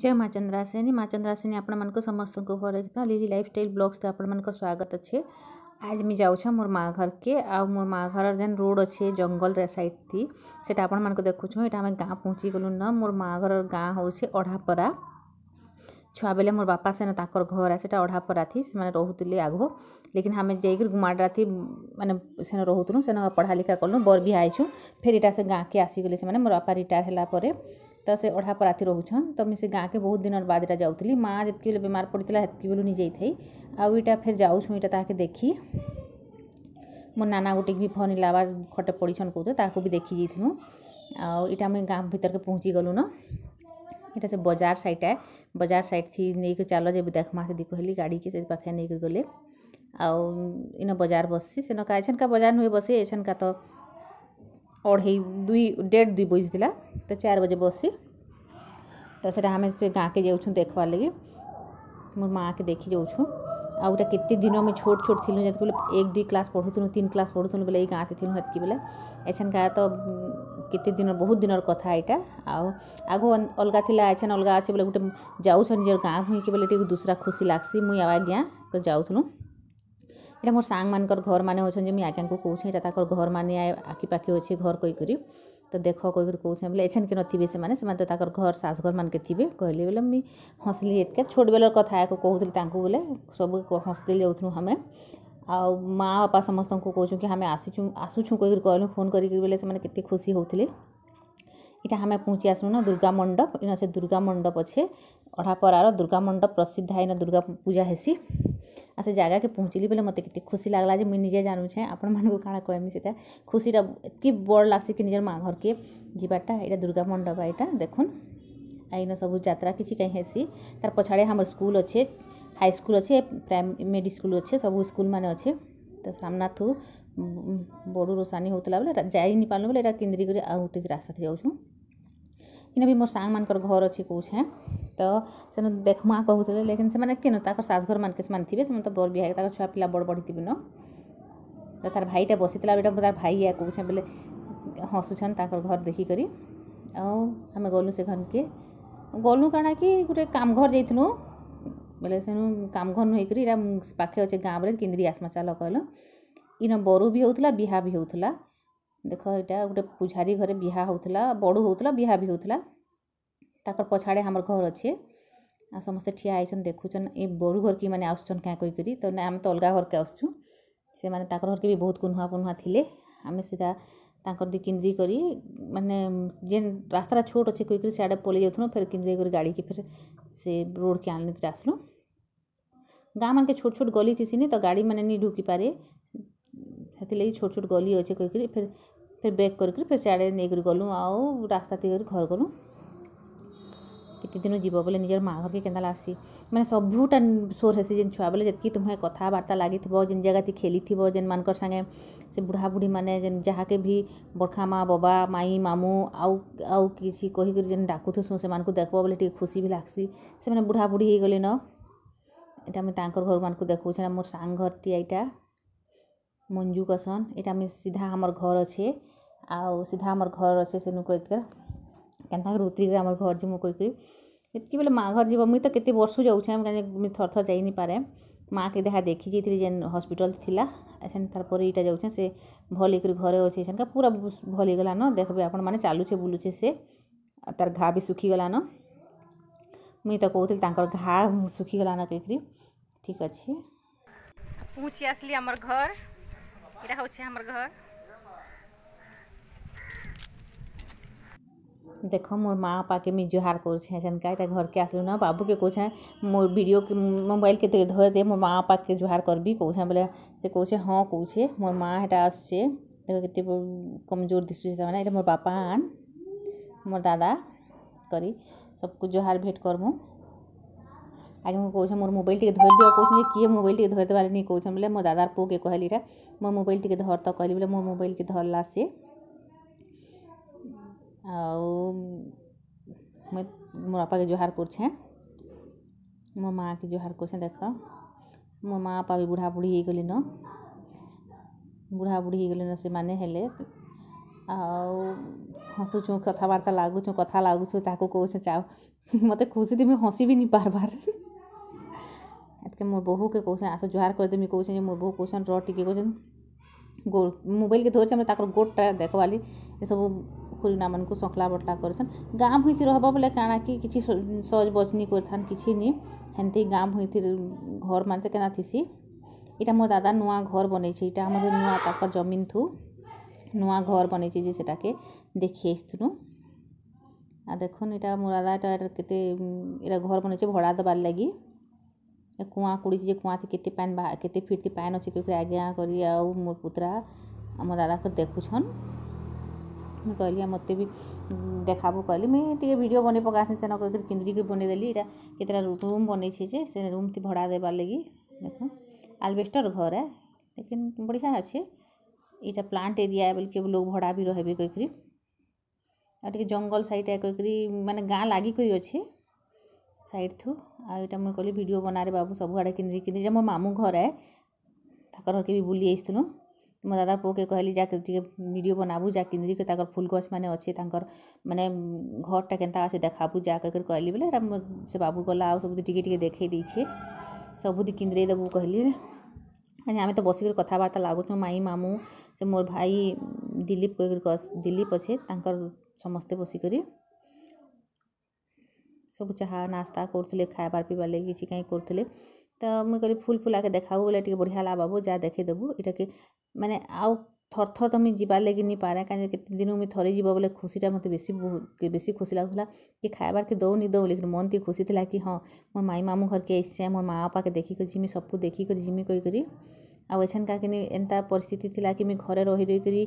जय माँ चंद्रासनी माँ चंद्रासनी आपण मानक समस्त उपरक्षित लिली लाइफ स्टाइल ब्लग्स आपण मानक स्वागत अच्छे आज मुझे जाऊँ मोर माँ घर के आउ मोर माँ घर जेन रोड अच्छे जंगल रे साइड थी से आपण मानक ये आम गाँ पहुँची गलुन न मोर माँ घर गाँ हूँ अढ़ापरा छुआ बेले मोर बापा से घर से अढ़ापरा थी से रोते आगो लेकिन आम जाकर गुमाड़ा थी मैंने से रोलु से पढ़ा लिखा कलु बर भी आईसुँ फेर इटा से गाँ के आसगली से मोर बापा रिटायर है तो से अढ़ा पराती रोचन तो मैं गाँ के बहुत दिन बाद यहाँ माँ जितकी बेले बीमार पड़ता है बेलू नहीं जाइए आईटा फेर जाऊँ ये देखी मो नाना गोटे भी फोन लाबार खटे पड़ी कहते भी देखी जाइन आईटा मुझे गाँ भर के पहुँची गलुन यहाँ से बजार सैटा बजार सैड थी नहीं चल जब देखमा से दी कहली गाड़ी की पाखे नहीं गले आउ इन बजार बस सीन का बजार नुए बस एछन का तो अढ़ई दुई डेढ़ दुई बजी था तो चार बजे बस तो सीटा आम गाँ के जाऊ देखवार लगे मोर माँ के देखी जाऊ आउटा के दिन आम छोट छोट थी जो बोले एक दुई क्लास पढ़ु पढ़ू तीन क्लास पढ़ू बोले ये गाँ से थी हेतक बोले एछन गाँ तो कते दिन बहुत दिन कथा यहाँ आउ अलग थी एछन अलग अच्छे बोले गोटे जाऊ निजर गाँ भूं कि बोले दूसरा खुशी लग्सी मुई आवा गाँ जाऊँ এটা মোর সাংমানকর ঘর মানে অছন যে মুই আজ্ঞাঙ্কু কৌছে এটা তাকর ঘর মানে আখিপাখি অছে ঘর কই করি তো দেখ কই করি কৌছে বলে এছান কে নথিবে সেমানে সেমানে তো তাকর ঘর শাশঘর মানকে থিবে কইলি বলে মুই হসলি এতকে ছোট বেলার কথা এক কহুতলি তাঙ্কু বলে সব হসলি যাউথু আমি ଆଉ ମା' ବାପା ସମସ୍ତଙ୍କୁ କହୁଛୁ କି ଆମେ ଆସିଛୁ ଆସୁଛୁ କହିକିରି କହିଲୁ ଫୋନ୍ କରିକିରି ବେଲେ ସେମାନେ କେତେ ଖୁସି ହେଉଥିଲେ ଇଟା ଆମେ ପହଞ୍ଚି ଆସୁନ ଦୁର୍ଗା ମଣ୍ଡପ ଇନ ସେ ଦୁର୍ଗା ମଣ୍ଡପ ଅଛେ ଅଢ଼ାପରାର ଦୁର୍ଗା ମଣ୍ଡପ ପ୍ରସିଦ୍ଧ ଇନ ଦୁର୍ଗା ପୂଜା ହେସି ଆଉ ସେ ଜାଗାକେ ପହଞ୍ଚିଲି ବୋଲେ ମୋତେ କେତେ ଖୁସି ଲାଗ୍ଲା ଯେ ମୁଇଁ ନିଜେ ଜାଣୁଛେଁ ଆପଣମାନଙ୍କୁ କାଣା କହେମି ସେଟା ଖୁସିଟା ଏତ୍କି ବଡ଼୍ ଲାଗ୍ସି କି ନିଜର୍ ମାଆ ଘର୍କେ ଯିବାର୍ଟା ଏଇଟା ଦୁର୍ଗା ମଣ୍ଡପ ଏଇଟା ଦେଖୁନ୍ ଆଇନ ସବୁ ଯାତ୍ରା କିଛି କାହିଁ ହେସି ତାର୍ ପଛାଡ଼େ ଆମର୍ ସ୍କୁଲ୍ ଅଛେ ହାଇସ୍କୁଲ୍ ଅଛେ ପ୍ରାଇମେରୀ ସ୍କୁଲ୍ ଅଛେ ସବୁ ସ୍କୁଲ୍ମାନେ ଅଛେ ତ ସାମ୍ନାଥୁ ବଡ଼ୁ ରୋଷାନି ହଉଥିଲା ବେଲେ ଯାଇନି ପାର୍ଲୁ ବେଲେ ଇଟା କେନ୍ଦ୍ରିକରି ଆଉ ଗୁଟେ ରାସ୍ତାଥି ଯାଉଛୁଁ ଇନେ ବି ମୋର୍ ସାଙ୍ଗମାନଙ୍କର ଘର୍ ଅଛି କହୁଛେଁ ତ ସେନୁ ଦେଖ୍ମା କହୁଥିଲେ ଲେକିନ୍ ସେମାନେ କେନ ତାଙ୍କର ଶାଶଘରମାନକେ ସେମାନେ ଥିବେ ସେମାନେ ତ ବର୍ ବିହା ତାଙ୍କର ଛୁଆ ପିଲା ବଡ଼ ବଡ଼ ଥିବେ ନ ତ ତାର୍ ଭାଇଟା ବସିଥିଲା ବେଟା ତାର୍ ଭାଇ ଇଏ କହୁଛେଁ ବେଲେ ହସୁଛନ୍ ତାଙ୍କର ଘର୍ ଦେଖିକରି ଆଉ ଆମେ ଗଲୁ ସେ ଘରକେ ଗଲୁ କାଣା କି ଗୋଟେ କାମ ଘର ଯାଇଥିଲୁ ବେଲେ ସେନୁ କାମ ଘର ହେଇକରି ଏଇଟା ପାଖେ ଅଛେ ଗାଁ ବେଲେ କିନ୍ଦ୍ରି ଆସ୍ମା ଚାଲ କହିଲ ଇନ ବରୁ ବି ହେଉଥିଲା ବିହା ବି ହେଉଥିଲା ଦେଖ ଏଇଟା ଗୋଟେ ପୂଜାରୀ ଘରେ ବିହା ହେଉଥିଲା ବଡ଼ୁ ହେଉଥିଲା ବିହା ବି ହେଉଥିଲା ତାଙ୍କର ପଛଆଡ଼େ ଆମର ଘର ଅଛି ଆଉ ସମସ୍ତେ ଠିଆ ହେଇଛନ୍ ଦେଖୁଛନ୍ ଏ ବଡ଼ୁ ଘରକେ ମାନେ ଆସୁଛନ୍ କାଁ କହିକରି ତ ନା ଆମେ ତ ଅଲଗା ଘରକେ ଆସୁଛୁ ସେମାନେ ତାଙ୍କର ଘରକେ ବି ବହୁତ କୁନୁହା କୁନୁହା ଥିଲେ ଆମେ ସିଧା ତାଙ୍କର ଦି କିନ୍ଦ୍ରି କରି ମାନେ ଯେନ୍ ରାସ୍ତାଟା ଛୋଟ ଅଛେ କହିକରି ସିଆଡ଼େ ପଲେଇ ଯାଉଥିଲୁ ଫେର୍ କିନ୍ଦ୍ରି କରି ଗାଡ଼ିକି ଫେର୍ ସେ ରୋଡ଼୍କେ ଆଣିକିରି ଆସିଲୁ ଗାଁମାନଙ୍କେ ଛୋଟ ଛୋଟ ଗଲି ଥିସିନି ତ ଗାଡ଼ିମାନେ ନି ଢୁକି ପାରେ ସେଥିଲାଗି ଛୋଟ୍ ଛୋଟ୍ ଗଲି ଅଛେ କହିକିରି ଫେର୍ ଫେର୍ ବ୍ୟାକ୍ କରିକିରି ଫେର୍ ସିଆଡ଼େ ନେଇକରି ଗଲୁଁ ଆଉ ରାସ୍ତା ଦେଇକରି ଘର୍ ଗଲୁଁ କେତେ ଦିନୁ ଯିବ ବୋଲେ ନିଜର୍ ମାଆ ଘର୍କେ କେନ୍ତା ଲାଗ୍ସି ମାନେ ସବୁଟା ସୋର୍ ହେସି ଯେନ୍ ଛୁଆବେଲେ ଯେତ୍କି ତୁମେ କଥାବାର୍ତ୍ତା ଲାଗିଥିବ ଯେନ୍ ଜାଗାତି ଖେଲିଥିବ ଯେନ୍ମାନଙ୍କର୍ ସାଙ୍ଗେ ସେ ବୁଢ଼ାବୁଢ଼ୀମାନେ ଯେନ୍ ଯାହାକେ ଭି ବଡ଼ଖା ମାଆ ବବା ମାଇଁ ମାମୁଁ ଆଉ ଆଉ କିଛି କହିକରି ଯେନ୍ ଡାକୁଥିସୁଁ ସେମାନଙ୍କୁ ଦେଖ୍ବ ବୋଲେ ଟିକେ ଖୁସି ବି ଲାଗ୍ସି ସେମାନେ ବୁଢ଼ାବୁଢ଼ୀ ହେଇଗଲେନ ଇଟା ମୁଇଁ ତାଙ୍କର୍ ଘର୍ମାନଙ୍କୁ ଦେଖଉଛେଁ ଇଟା ମୋର୍ ସାଙ୍ଗ୍ ଘର୍ଟି ଇଟା ମଞ୍ଜୁ କସନ୍ ଏଇଟା ଆମେ ସିଧା ଆମର୍ ଘର୍ ଅଛେ ଆଉ ସିଧା ଆମର୍ ଘର୍ ଅଛେ ସେନୁ କରିକରି କେନ୍ତା କରି ଉତ୍ରିକରି ଆମର୍ ଘର୍ ଯିମୁ କହିକିରି ଏତ୍କି ବେଲେ ମାଆ ଘର୍ ଯିବ ମୁଇଁ ତ କେତେ ବର୍ଷ ଯାଉଛେ ବର୍ଷୁ ଯାଉଛେଁ ମୁଇଁ ଥର୍ ଥର୍ ଯାଇନି ପାରେ ମାଆକେ ଦେହା ଦେଖି ଯାଇଥିଲି ଯେନ୍ ହସ୍ପିଟାଲ୍ ଥିଲା ସେନ୍ ତାର୍ ପରେ ଇଟା ଯାଉଛେଁ ସେ ଭଲ୍ ହେଇକରି ଘରେ ଅଛେ ସେନ୍କା ପୁରା ଭଲ୍ ହେଇଗଲାନ ଦେଖ୍ବେ ଆପଣମାନେ ଚାଲୁଛେ ବୁଲୁଛେ ସେ ଆଉ ତାର୍ ଘା ବି ଶୁଖିଗଲାନ ମୁଇଁ ତ କହୁଥିଲି ତାଙ୍କର୍ ଘା ଶୁଖିଗଲାନ କହିକିରି ଠିକ୍ ଅଛି ପୁହୁଁଚି ଆସିଲି ଆମର୍ ଘର୍ देख मोर माँ बापा के मैं जुहार कर घर के आसलू ना बाबू के कौछे मोर वीडियो के मोबाइल के धर दे मोर माँ बापा के कर भी कौन बोले से कौछे हाँ कौछे मोर माँ हेटा आसे देख के कमजोर दिशुचे तमाम ये मोर बापा आन मोर दादा करी सबको जुहार भेट करमु आगे कौन मोर मोबाइल टी धर दिव कौन किए मोबाइल टी धरदे नहीं कौन बोले मो दादार पु के कहली रहा मो मोबाइल टी धर तो कहली बोले मो मोबाइल के धरला से आउ मैं बापा के जोहार कर मो माँ के जोहार कर देख मो माँ बापा भी बुढ़ा बुढ़ी हो गलि न बुढ़ा बुढ़ी हो गलि न से मैंने आउ हसुचु कथबार्ता लगुचु कथ लगुचु ताको कौ चाह मत खुशी तुम्हें हसी भी नहीं पार्बार আজকে মোর বহুকে কৌশন আস জোহার করে দেমি কৌশন যে মোর বহু কৌশন র টিকে কৌশন গো মোবাইলকে ধরছে আমরা তাকর গোটটা দেখবালি এসবু খুলনা মানুষ সখলা বটলা করছেন গাম হইতে রহবা বলে কাଣା কি কিছু সজ বজনি করথান কিছু নি হেনতে গাম হইতে ঘর মানতে কেনা থিসি এটা মো দাদা নূয়া ঘর বনেছে এটা আমাদের নূয়া তাকর জমিন থু নূয়া ঘর বনেছে যে সেটাকে দেখে এসছিলু আর দেখুন এটা মো দাদা এটা কেতে এটা ঘর বনেছে ভড়া দেবার লাগি कुआँ कुड़ी जे कुआँ थे केते पानी बा केते फिरती पानी अच्छे क्योंकि आगे यहाँ करी आउ मोर पुतरा आम दादा कर देखुछन ମୁଁ କହିଲି ମୋତେ ବି ଦେଖାବୁ କହିଲି ମୁଇଁ ଟିକେ ଭିଡ଼ିଓ ବନେଇ ପକାସି ସେନ କହିକରି କିନ୍ଦ୍ରିକି ବନେଇଦେଲି ଏଇଟା କେତେଟା ରୁମ୍ ବନେଇଛି ଯେ ସେ ରୁମ୍ତି ଭଡ଼ା ଦେବାର୍ ଲାଗି ଦେଖ ଆଲବେଷ୍ଟର ଘରେ ଲେକିନ୍ ବଢ଼ିଆ ଅଛେ ଏଇଟା ପ୍ଲାଣ୍ଟ ଏରିଆ ବୋଲିକି ଲୋକ ଭଡ଼ା ବି ରହିବେ କହିକରି ଆଉ ଟିକେ ଜଙ୍ଗଲ ସାଇଡ଼୍ କହିକରି ମାନେ ଗାଁ ଲାଗିକରି ଅଛେ ସାଇଡ଼୍ ଥୁ ଆଉ ଏଇଟା ମୁଇଁ କହିଲି ଭିଡ଼ିଓ ବନାରେ ବାବୁ ସବୁଆଡ଼େ କିନ୍ଦିରି କିନ୍ଦିରି ଏଇଟା ମୋ ମାମୁଁ ଘର ଏ ତାକର୍ ଘର୍କେ ବି ବୁଲି ଆଇଥିଲୁଁ ମୋ ଦାଦା ପୁଅକେ କହିଲି ଯା ଟିକେ ଭିଡ଼ିଓ ବନାବୁ ଯା କିନ୍ଦିରିକି ତାକର୍ ଫୁଲ୍ ଗଛ୍ମାନେ ଅଛେ ତାଙ୍କର୍ ମାନେ ଘର୍ଟା କେନ୍ତା ଅଛେ ଦେଖାବୁ ଯା କହିକରି କହିଲି ବେଲେ ଏଇଟା ସେ ବାବୁ ଗଲା ଆଉ ସବୁଦି ଟିକେ ଟିକେ ଦେଖେଇ ଦେଇଛେ ସବୁଦି କିନ୍ଦିରେଇ ଦେବୁ କହିଲି ଆମେ ତ ବସିକରି କଥାବାର୍ତ୍ତା ଲାଗୁଛୁ ମାଇଁ ମାମୁଁ ସେ ମୋର୍ ଭାଇ ଦିଲୀପ କହିକରି ଦିଲୀପ ଅଛେ ତାଙ୍କର୍ ସମସ୍ତେ ବସିକରି ସବୁ ଚାହା ନାସ୍ତା କରୁଥିଲେ ଖାଇବାର୍ ପିଇବାର୍ ଲାଗି କିଛି କାଇଁ କରୁଥିଲେ ତ ମୁଇଁ କହିଲି ଫୁଲ୍ ଫୁଲାକେ ଦେଖାବୁ ବୋଲେ ଟିକେ ବଢ଼ିଆ ହେଲା ବାବୁ ଯା ଦେଖେଇଦେବୁ ଇଟାକେ ମାନେ ଆଉ ଥର୍ ଥର୍ ତ ମୁଇଁ ଯିବାର୍ ଲାଗି ନି ପାରେ କାହିଁକି କେତେ ଦିନୁ ମୁଇଁ ଥରେ ଯିବ ବୋଲେ ଖୁସିଟା ମୋତେ ବେଶୀ ବେଶୀ ଖୁସି ଲାଗୁଥିଲା କି ଖାଇବାର୍କେ ଦଉ ନି ଦଉ ଲେକିନ୍ ମନ୍ ଟିକେ ଖୁସି ଥିଲା କି ହଁ ମୋର୍ ମାଇଁ ମାମୁଁ ଘର୍କେ ଆଇସିଁ ମୋର୍ ମା' ବାପାକେ ଦେଖିକରି ଯିମି ସବ୍କୁ ଦେଖିକରି ଯିମି କହିକରି ଆଉ ଏଛେନ୍କା କିନି ଏନ୍ତା ପରିସ୍ଥିତି ଥିଲା କି ମୁଇଁ ଘରେ ରହି ରହିକରି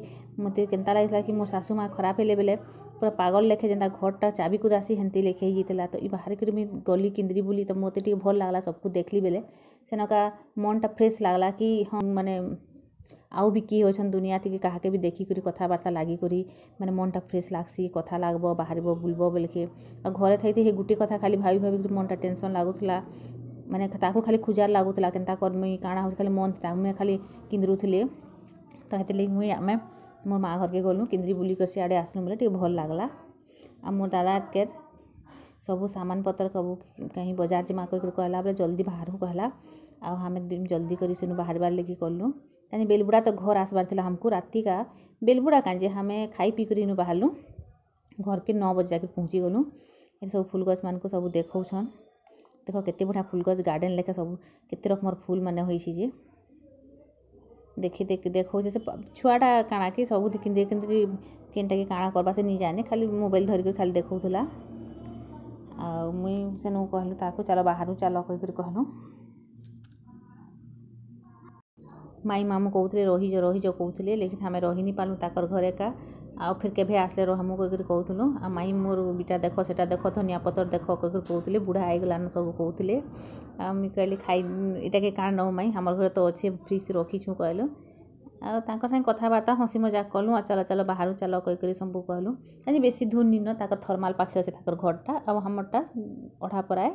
ମୋତେ କେନ୍ତା ଲାଗିଥିଲା କି ମୋ ଶାଶୁ ମା' ଖରାପ ହେଲେ ବେଲେ ପୁରା ପାଗଲ୍ ଲେଖେ ଯେନ୍ତା ଘରଟା ଚାବି କୁଦାସି ହେନ୍ତି ଲେଖେ ହେଇଯାଇଥିଲା ତ ଇ ବାହାରିକରି ମୁଇଁ ଗଲି କିନ୍ଦ୍ରି ବୁଲି ତ ମୋତେ ଟିକେ ଭଲ୍ ଲାଗ୍ଲା ସବକୁ ଦେଖ୍ଲି ବେଲେ ସେନକା ମନ୍ଟା ଫ୍ରେଶ୍ ଲାଗ୍ଲା କି ହଁ ମାନେ ଆଉ ବି କିଏ ଅଛନ୍ ଦୁନିଆତିକି କାହାକେ ବି ଦେଖିକରି କଥାବାର୍ତ୍ତା ଲାଗିକରି ମାନେ ମନଟା ଫ୍ରେଶ୍ ଲାଗ୍ସି କଥା ଲାଗ୍ବ ବାହାରିବ ବୁଲ୍ବ ବୋଲିକି ଆଉ ଘରେ ଥାଇତେ ହେ ଗୁଟେ କଥା ଖାଲି ଭାବି ଭାବିକରି ମନଟା ଟେନସନ୍ ଲାଗୁଥିଲା ମାନେ ତାହାକୁ ଖାଲି ଖୁଜାର୍ ଲାଗୁଥିଲା କେନ୍ତା କର୍ମି କାଣା ହେଉଛି ଖାଲି ମନ୍ ଥିଲା ମୁଇଁ ଖାଲି କିନ୍ଦରୁଥିଲି ତ ହେଥିର୍ଲାଗି ମୁଇଁ ଆମେ ମୋର୍ ମାଆ ଘର୍କେ ଗଲୁ କିନ୍ଦ୍ରି ବୁଲିକରି ସିଆଡ଼େ ଆସ୍ଲୁ ବେଲେ ଟିକେ ଭଲ୍ ଲାଗ୍ଲା ଆଉ ମୋର୍ ଦାଦାକେ ସବୁ ସାମାନ୍ ପତର୍ ସବୁ କାହିଁ ବଜାର୍ ଯିମା କହିକରି କହେଲା ବେଲେ ଜଲ୍ଦି ବାହାର୍ବୁ କହେଲା ଆଉ ଆମେ ଜଲ୍ଦି କରି ସେନୁ ବାହାରିବାର୍ ଲାଗି ଗଲୁ କାହିଁ ବେଲ୍ବୁଡ଼ା ତ ଘର୍ ଆସ୍ବାର୍ ଥିଲା ଆମ୍କୁ ରାତିକା ବେଲ୍ବୁଡ଼ା କାହିଁ ଯେ ଆମେ ଖାଇ ପିଇକରି ଇନୁ ବାହାର୍ଲୁ ଘର୍କେ ନଅ ବଜେ ଯାଇକରି ପହଞ୍ଚିଗଲୁ ଏଠି ସବୁ ଫୁଲ୍ ଗଛ୍ମାନଙ୍କୁ ସବୁ ଦେଖଉଛନ୍ ଦେଖ କେତେ ବଢ଼ିଆ ଫୁଲ ଗଛ ଗାର୍ଡ଼େନ୍ ଲେଖା ସବୁ କେତେ ରକମର ଫୁଲ ମାନେ ହୋଇଛି ଯେ ଦେଖି ଦେଖି ଦେଖାଉଛି ସେ ଛୁଆଟା କାଣା କି ସବୁ ଦେଖି କିନ୍ତୁ କେନ୍ଟାକି କାଣା କରବା ସେ ନି ଜାନେ ଖାଲି ମୋବାଇଲ୍ ଧରିକରି ଖାଲି ଦେଖାଉଥିଲା ଆଉ ମୁଇଁ ସେନୁ କହିଲି ତାକୁ ଚାଲ ବାହାରୁ ଚାଲ କହିକରି କହିଲୁ ମାଇଁ ମାମୁଁ କହୁଥିଲେ ରହିଯ ରହିଯ କହୁଥିଲେ ଲେକିନ୍ ଆମେ ରହିନି ନାଇଁ ପାର୍ଲୁ ଘରେ ଏକା ଆଉ ଫିର୍ କେଭେ ଆସ୍ଲେ ରହେମୁ କହିକିରି କହୁଥିଲୁ ଆଉ ମାଇଁ ମୋର ଇଟା ଦେଖ ସେଟା ଦେଖ ଧନିଆ ପତର୍ ଦେଖ କହିକିରି କହୁଥିଲେ ବୁଢ଼ା ହେଇଗଲାନ ସବୁ କହୁଥିଲେ ଆଉ ମୁଇଁ କହିଲି ଖାଇ ଇଟାକେ କାଣା ନବୁ ମାଇଁ ଆମର୍ ଘରେ ତ ଅଛେ ଫ୍ରିଜ୍ ରଖିଛୁଁ କହେଲୁ ଆଉ ତାଙ୍କ ସାଙ୍ଗେ କଥାବାର୍ତ୍ତା ହସି ମଜାକ୍ କଲୁ ଆଉ ଚାଲ ଚାଲ ବାହାରୁ ଚାଲ କହିକରି ସବୁ କହେଲୁ ଆଜି ବେଶୀ ଦୂର୍ ନିନ ତାକର୍ ଥର୍ମାଲ୍ ପାଖେ ଅଛେ ତାକର୍ ଘରଟା ଆଉ ଆମର୍ଟା ଅଢ଼ାପରାଏ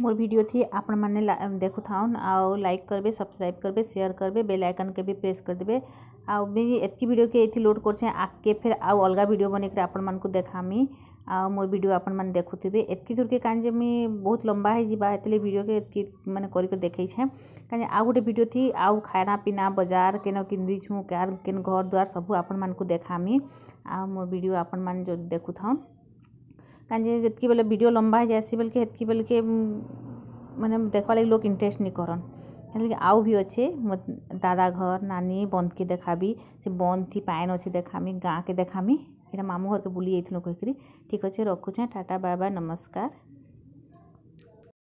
मोर भिडियो थी आपण मैंने देखु थाउन आउ लाइक करेंगे सब्सक्राइब करेंगे शेयर करेंगे बेल आइकन के भी प्रेस करदे आउ भी एतकी वीडियो के ये लोड कर आगे फिर आउ अलग वीडियो बनकर आपण मानक देखामी आउ मोर भिड आपण मैंने थे एतक दूर के कहीं मुई बहुत लंबा हो जावा भिड के मैंने कर देखे कहीं आउ गोटे भिड थी आउ खाना पीना बजार केन किंदी छूँ कार घर द्वार सब आपण मानक देखामी आउ मोर भिड आपण मैंने देखु थाउन କାହିଁକି ଯେତ୍କି ବେଲେ ଭିଡ଼ିଓ ଲମ୍ବା ହେଇଯାଏସି ବେଲ୍କେ ହେତ୍କି ବେଲ୍କେ ମାନେ ଦେଖ୍ବାର୍ ଲାଗି ଲୋକ୍ ଇଣ୍ଟ୍ରେଷ୍ଟ୍ ନି କରନ୍ ହେଥିର୍ଲାଗି ଆଉ ବି ଅଛେ ମୋର୍ ଦାଦା ଘର୍ ନାନୀ ବନ୍ଦ୍କେ ଦେଖ୍ବି ସେ ଥି ପାଏନ୍ ଅଛେ ଦେଖାମି ଗାଁ'କେ ଦେଖାମି ଏଇଟା ମାମୁଁ ଘର୍କେ ବୁଲି ଯାଇଥିଲୁଁ କହିକିରି ଠିକ୍ ଅଛେ ରଖୁଛେଁ ଟାଟା ବାଏ ବାଏ ନମସ୍କାର୍